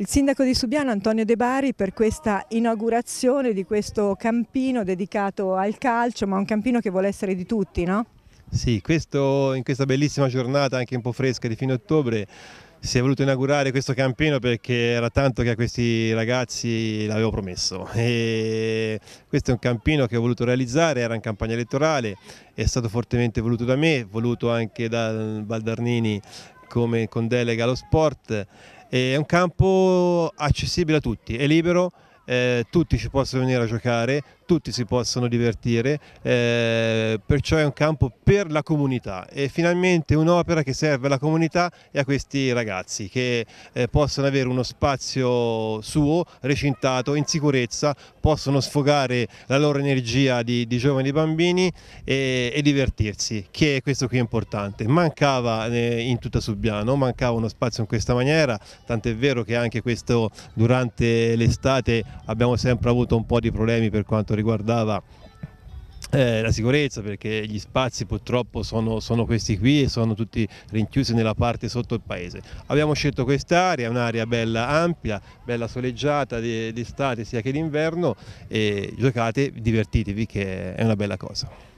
Il sindaco di Subiano Antonio De Bari per questa inaugurazione di questo campino dedicato al calcio, ma un campino che vuole essere di tutti, no? Sì, questo, in questa bellissima giornata, anche un po' fresca di fine ottobre, si è voluto inaugurare questo campino perché era tanto che a questi ragazzi l'avevo promesso e questo è un campino che ho voluto realizzare, era in campagna elettorale, è stato fortemente voluto da me, voluto anche dal Baldarnini come con delega allo sport è un campo accessibile a tutti, è libero, eh, tutti ci possono venire a giocare, tutti si possono divertire, eh, perciò è un campo per la comunità e finalmente un'opera che serve alla comunità e a questi ragazzi che eh, possono avere uno spazio suo, recintato, in sicurezza, possono sfogare la loro energia di, di giovani bambini e, e, divertirsi, che è questo qui importante. Mancava eh, in tutta Subbiano, mancava uno spazio in questa maniera, tant'è vero che anche questo durante l'estate abbiamo sempre avuto un po' di problemi per quanto riguardava eh, la sicurezza perché gli spazi purtroppo sono, sono, questi qui e sono tutti rinchiusi nella parte sotto il paese. Abbiamo scelto quest'area, un'area bella ampia, bella soleggiata d'estate sia che d'inverno e giocate, divertitevi che è una bella cosa.